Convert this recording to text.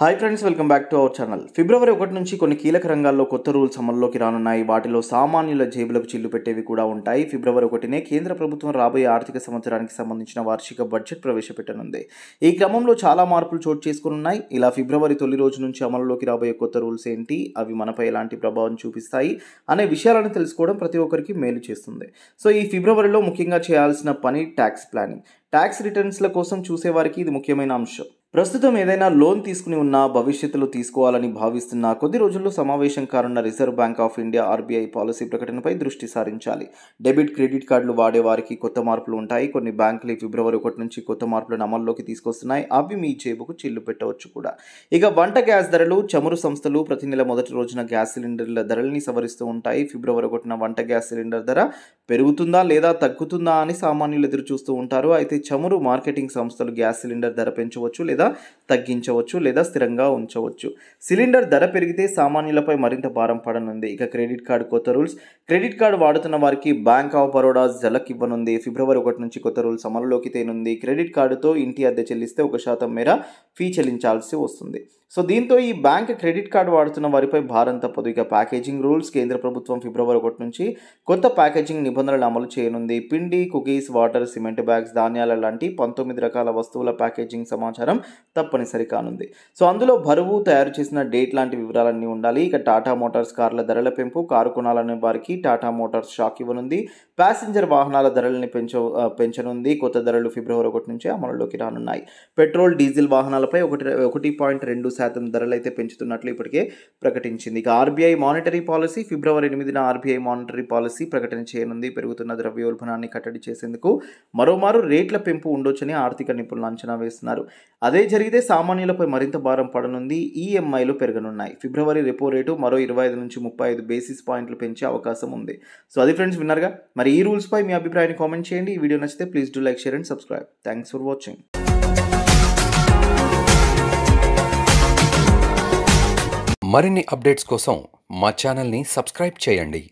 hi friends welcome back to our channel ఫిబ్రవరి ఒకటి నుంచి కొన్ని కీలక రంగాల్లో కొత్త రూల్స్ అమల్లోకి రానున్నాయి వాటిలో సామాన్యుల జేబులకు చిల్లు పెట్టేవి కూడా ఉంటాయి ఫిబ్రవరి ఒకటినే కేంద్ర ప్రభుత్వం రాబోయే ఆర్థిక సంవత్సరానికి సంబంధించిన వార్షిక బడ్జెట్ ప్రవేశపెట్టనుంది ఈ క్రమంలో చాలా మార్పులు చోటు చేసుకున్నాయి ఇలా ఫిబ్రవరి తొలి రోజు నుంచి అమల్లోకి రాబోయే కొత్త రూల్స్ ఏంటి అవి మనపై ఎలాంటి ప్రభావం చూపిస్తాయి అనే విషయాలను తెలుసుకోవడం ప్రతి ఒక్కరికి మేలు చేస్తుంది సో ఈ ఫిబ్రవరిలో ముఖ్యంగా చేయాల్సిన పని ట్యాక్స్ ప్లానింగ్ ట్యాక్స్ రిటర్న్స్ల కోసం చూసేవారికి ఇది ముఖ్యమైన అంశం ప్రస్తుతం ఏదైనా లోన్ తీసుకుని ఉన్నా భవిష్యత్తులో తీసుకోవాలని భావిస్తున్న కొద్ది రోజుల్లో సమావేశం కానున్న Reserve Bank of India RBI policy ప్రకటనపై దృష్టి సారించాలి డెబిట్ క్రెడిట్ కార్డులు వాడే వారికి కొత్త మార్పులు ఉంటాయి కొన్ని బ్యాంకులు ఫిబ్రవరి ఒకటి నుంచి కొత్త మార్పులను అమల్లోకి తీసుకొస్తున్నాయి అవి మీ జేబుకు చిల్లు పెట్టవచ్చు కూడా ఇక వంట గ్యాస్ ధరలు చమురు సంస్థలు ప్రతి నెల మొదటి రోజున గ్యాస్ సిలిండర్ల ధరల్ని సవరిస్తూ ఉంటాయి ఫిబ్రవరి ఒకటిన వంట గ్యాస్ సిలిండర్ ధర పెరుగుతుందా లేదా తగ్గుతుందా అని సామాన్యులు ఎదురు చూస్తూ ఉంటారు అయితే చమురు మార్కెటింగ్ సంస్థలు గ్యాస్ సిలిండర్ ధర పెంచవచ్చు లేదా లేదా తగ్గించవచ్చు లేదా స్థిరంగా ఉంచవచ్చు సిలిండర్ ధర పెరిగితే సామాన్యులపై మరింత భారం పడనుంది ఇక క్రెడిట్ కార్డు కొత్త రూల్స్ క్రెడిట్ కార్డు వాడుతున్న వారికి బ్యాంక్ ఆఫ్ బరోడా జలక్ ఇవ్వనుంది ఫిబ్రవరి ఒకటి నుంచి కొత్త రూల్స్ అమలులోకి తేనుంది క్రెడిట్ కార్డుతో ఇంటి అద్దె చెల్లిస్తే ఒక శాతం మేర ఫీ చెల్లించాల్సి వస్తుంది సో దీంతో ఈ బ్యాంక్ క్రెడిట్ కార్డు వాడుతున్న వారిపై భారం తప్పదు ఇక ప్యాకేజింగ్ రూల్స్ కేంద్ర ప్రభుత్వం ఫిబ్రవరి ఒకటి నుంచి కొత్త ప్యాకేజింగ్ నిబంధనలు అమలు చేయనుంది పిండి కుకీస్ వాటర్ సిమెంట్ బ్యాగ్స్ ధాన్యాల లాంటి పంతొమ్మిది రకాల వస్తువుల ప్యాకేజింగ్ సమాచారం తప్పనిసరి కానుంది సో అందులో బరువు తయారు చేసిన డేట్ లాంటి వివరాలన్నీ ఉండాలి ఇక టాటా మోటార్స్ కార్ల ధరల పెంపు కారు కొనాలనే వారికి టాటా మోటార్స్ షాక్ ఇవ్వనుంది ప్యాసింజర్ వాహనాల ధరల్ని పెంచ పెంచనుంది కొత్త ధరలు ఫిబ్రవరి ఒకటి నుంచి అమలులోకి రానున్నాయి పెట్రోల్ డీజిల్ వాహనాలపై ఒకటి ఒకటి పాయింట్ రెండు శాతం ధరలు అయితే పెంచుతున్నట్లు ఇప్పటికే ప్రకటించింది ఇక ఆర్బీఐ మానిటరీ పాలసీ ఫిబ్రవరి ఎనిమిదిన ఆర్బీఐ మానిటరీ పాలసీ ప్రకటన చేయనుంది పెరుగుతున్న ద్రవ్యోల్బణాన్ని కట్టడి చేసేందుకు మరోమారు రేట్ల పెంపు ఉండొచ్చని ఆర్థిక నిపుణులు అంచనా వేస్తున్నారు అదే అదే జరిగితే సామాన్యులపై మరింత భారం పడనుంది ఈఎంఐలు e పెరగనున్నాయి ఫిబ్రవరి రెపో రేటు మరో ఇరవై ఐదు నుంచి ముప్పై ఐదు బేసిస్ పాయింట్లు పెంచే అవకాశం ఉంది సో అది ఫ్రెండ్స్ విన్నారుగా మరి ఈ రూల్స్పై మీ అభిప్రాయాన్ని కామెంట్ చేయండి ఈ వీడియో నచ్చితే please do like share and subscribe thanks for watching మరిన్ని అప్డేట్స్ కోసం మా ఛానల్ని సబ్స్క్రైబ్ చేయండి